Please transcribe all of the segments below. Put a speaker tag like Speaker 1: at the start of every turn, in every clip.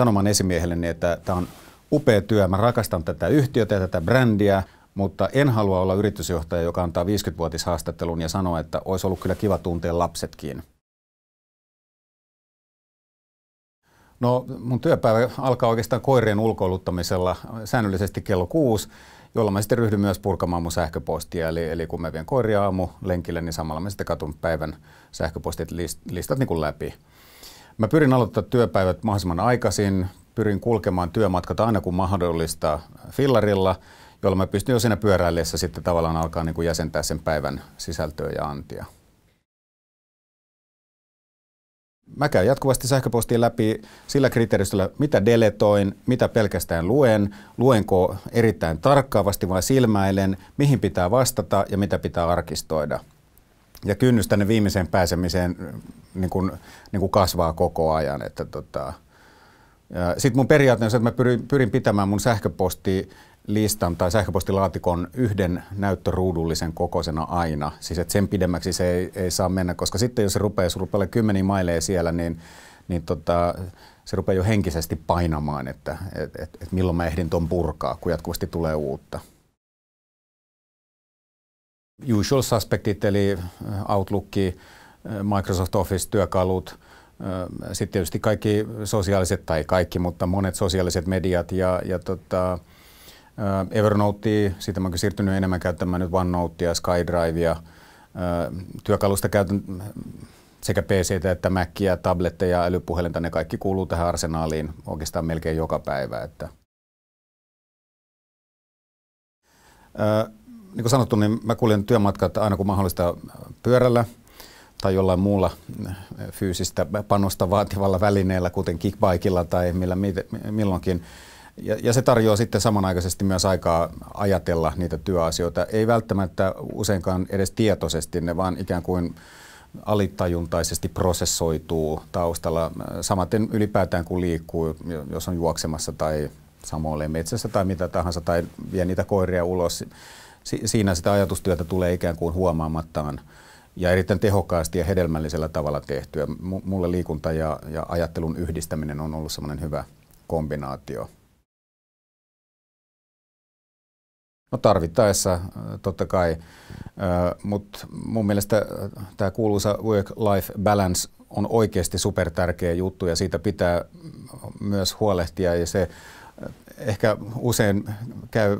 Speaker 1: sanomaan esimiehelleni, niin että tämä on upea työ, mä rakastan tätä yhtiötä ja tätä brändiä, mutta en halua olla yritysjohtaja, joka antaa 50-vuotishaastattelun ja sanoo, että olisi ollut kyllä kiva tuntea lapsetkin. No mun työpäivä alkaa oikeastaan koirien ulkoiluttamisella säännöllisesti kello kuusi, jolla mä sitten ryhdyn myös purkamaan mun sähköpostia. Eli, eli kun mä vien koiria aamu lenkille, niin samalla mä sitten katun päivän sähköpostit list, listat niin kuin läpi. Mä pyrin aloittaa työpäivät mahdollisimman aikaisin, pyrin kulkemaan työmatkat aina kun mahdollista fillarilla, jolla mä pystyn jo siinä pyöräillessä sitten tavallaan alkaa niin kuin jäsentää sen päivän sisältöä ja antia. Mä käyn jatkuvasti sähköpostia läpi sillä kriteeristöllä, mitä deletoin, mitä pelkästään luen, luenko erittäin tarkkaavasti vai silmäilen, mihin pitää vastata ja mitä pitää arkistoida ja kynnys tänne viimeiseen pääsemiseen niin kuin, niin kuin kasvaa koko ajan. Että tota, sitten mun periaate on se, että mä pyrin, pyrin pitämään mun sähköpostilistan tai sähköpostilaatikon yhden näyttöruudullisen kokoisena aina. Siis että sen pidemmäksi se ei, ei saa mennä, koska sitten jos se rupeaa, jos rupeaa kymmeniä maileja siellä, niin, niin tota, se rupeaa jo henkisesti painamaan, että et, et, et milloin mä ehdin ton purkaa, kun jatkuvasti tulee uutta usual suspectit eli äh, Outlook, äh, Microsoft Office-työkalut, äh, sitten tietysti kaikki sosiaaliset, tai kaikki, mutta monet sosiaaliset mediat ja, ja tota, Evernote, siitä mä oon siirtynyt enemmän käyttämään nyt OneNotea, SkyDrivea. Työkalusta käytän sekä PC että Macia, tabletteja, älypuhelinta, ne kaikki kuuluu tähän arsenaaliin oikeastaan melkein joka päivä. Että niin kuin sanottu, niin mä kuljen työmatkat aina kun mahdollista pyörällä tai jollain muulla eh, fyysistä panosta vaativalla välineellä, kuten kickbikeilla tai millä milloinkin. Ja, ja se tarjoaa sitten samanaikaisesti myös aikaa ajatella niitä työasioita. Ei välttämättä useinkaan edes tietoisesti ne, vaan ikään kuin alittajuntaisesti prosessoituu taustalla. Samaten ylipäätään kun liikkuu, jos on juoksemassa tai samoille metsässä tai mitä tahansa, tai vie niitä koiria ulos, siinä sitä ajatustyötä tulee ikään kuin huomaamattaan ja erittäin tehokkaasti ja hedelmällisellä tavalla tehtyä. mulle liikunta ja, ja ajattelun yhdistäminen on ollut semmoinen hyvä kombinaatio. No tarvittaessa äh, totta kai, äh, mutta mun mielestä äh, tämä kuuluisa work-life balance on oikeasti supertärkeä juttu ja siitä pitää myös huolehtia ja se ehkä usein käy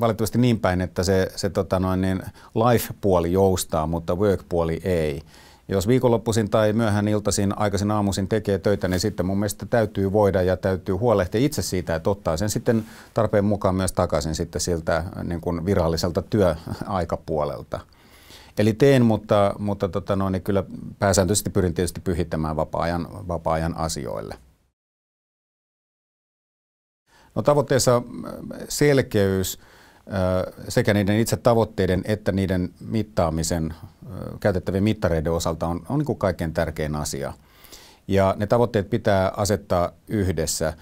Speaker 1: valitettavasti niin päin, että se, se tota noin, niin life-puoli joustaa, mutta work-puoli ei. Jos viikonloppuisin tai myöhään iltaisin, aikaisin aamuisin tekee töitä, niin sitten mun mielestä täytyy voida ja täytyy huolehtia itse siitä, että ottaa sen sitten tarpeen mukaan myös takaisin sitten siltä niin kuin viralliselta työaikapuolelta. Eli teen, mutta, mutta tota noin, niin kyllä pääsääntöisesti pyrin tietysti pyhittämään vapaa-ajan, vapaa-ajan asioille. No, tavoitteessa äh, selkeys äh, sekä niiden itse tavoitteiden että niiden mittaamisen, äh, käytettävien mittareiden osalta on, on niin kuin kaikkein tärkein asia. Ja ne tavoitteet pitää asettaa yhdessä,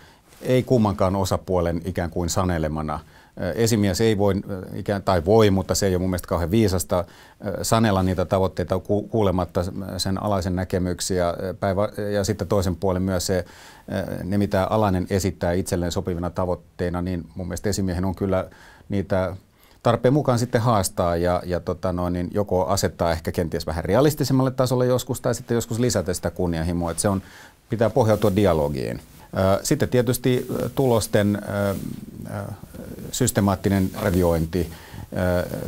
Speaker 1: ei kummankaan osapuolen ikään kuin sanelemana – esimies ei voi, ikään, tai voi, mutta se ei ole mun mielestä kauhean viisasta sanella niitä tavoitteita kuulematta sen alaisen näkemyksiä. Päivä, ja sitten toisen puolen myös se, ne mitä alainen esittää itselleen sopivina tavoitteina, niin mun mielestä esimiehen on kyllä niitä tarpeen mukaan sitten haastaa ja, ja tota noin, niin joko asettaa ehkä kenties vähän realistisemmalle tasolle joskus tai sitten joskus lisätä sitä kunnianhimoa. Että se on, pitää pohjautua dialogiin. Sitten tietysti tulosten systemaattinen arviointi,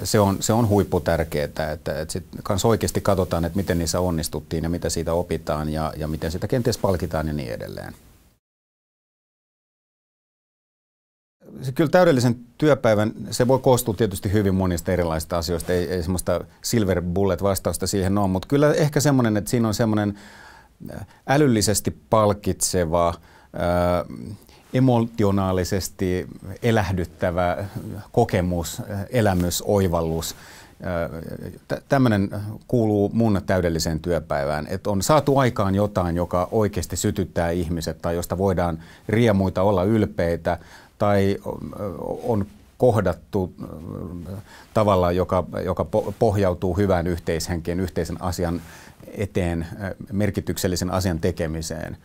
Speaker 1: se on, se on huipputärkeää, että, että sitten kans oikeasti katsotaan, että miten niissä onnistuttiin ja mitä siitä opitaan ja, ja miten sitä kenties palkitaan ja niin edelleen. se kyllä täydellisen työpäivän, se voi koostua tietysti hyvin monista erilaisista asioista, ei, ei semmoista silver bullet vastausta siihen ole, mutta kyllä ehkä semmoinen, että siinä on semmoinen älyllisesti palkitseva, emotionaalisesti elähdyttävä kokemus, elämys, oivallus. Tämmöinen kuuluu mun täydelliseen työpäivään, että on saatu aikaan jotain, joka oikeasti sytyttää ihmiset tai josta voidaan riemuita olla ylpeitä tai on kohdattu tavalla, joka, joka pohjautuu hyvään yhteishenkeen, yhteisen asian eteen, merkityksellisen asian tekemiseen –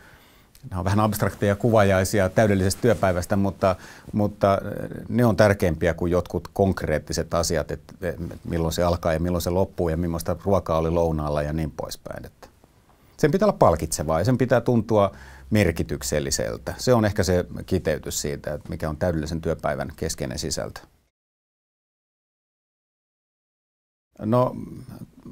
Speaker 1: nämä on vähän abstrakteja kuvajaisia täydellisestä työpäivästä, mutta, mutta äh, ne on tärkeimpiä kuin jotkut konkreettiset asiat, että milloin se alkaa ja milloin se loppuu ja millaista ruokaa oli lounaalla ja niin poispäin. Että sen pitää olla palkitsevaa ja sen pitää tuntua merkitykselliseltä. Se on ehkä se kiteytys siitä, että mikä on täydellisen työpäivän keskeinen sisältö. No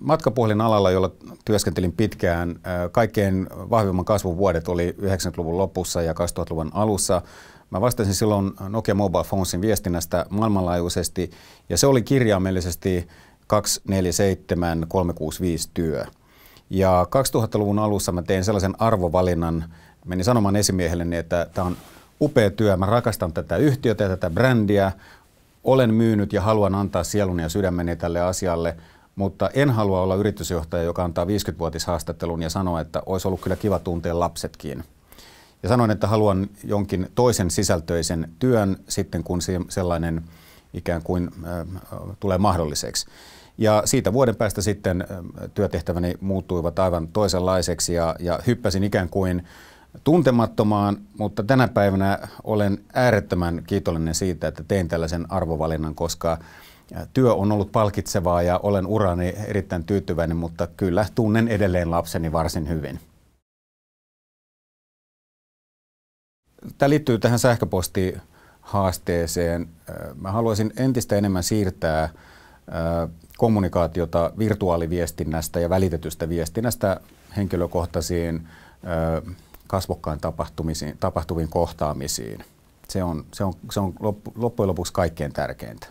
Speaker 1: matkapuhelinalalla, jolla työskentelin pitkään, kaikkein vahvimman kasvun vuodet oli 90-luvun lopussa ja 2000-luvun alussa. Mä vastasin silloin Nokia Mobile Phonesin viestinnästä maailmanlaajuisesti ja se oli kirjaimellisesti 247365 työ. Ja 2000-luvun alussa mä tein sellaisen arvovalinnan, menin sanomaan esimiehelleni, että tämä on upea työ, mä rakastan tätä yhtiötä ja tätä brändiä, olen myynyt ja haluan antaa sieluni ja sydämeni tälle asialle, mutta en halua olla yritysjohtaja, joka antaa 50-vuotishaastattelun ja sanoo, että olisi ollut kyllä kiva tuntea lapsetkin. Ja sanoin, että haluan jonkin toisen sisältöisen työn sitten, kun sellainen ikään kuin äh, tulee mahdolliseksi. Ja siitä vuoden päästä sitten äh, työtehtäväni muuttuivat aivan toisenlaiseksi ja, ja hyppäsin ikään kuin tuntemattomaan, mutta tänä päivänä olen äärettömän kiitollinen siitä, että tein tällaisen arvovalinnan, koska työ on ollut palkitsevaa ja olen urani erittäin tyytyväinen, mutta kyllä tunnen edelleen lapseni varsin hyvin. Tämä liittyy tähän sähköpostihaasteeseen. Mä haluaisin entistä enemmän siirtää kommunikaatiota virtuaaliviestinnästä ja välitetystä viestinnästä henkilökohtaisiin kasvokkain tapahtumisiin, tapahtuviin kohtaamisiin. Se on, se on, se on loppujen lopuksi kaikkein tärkeintä.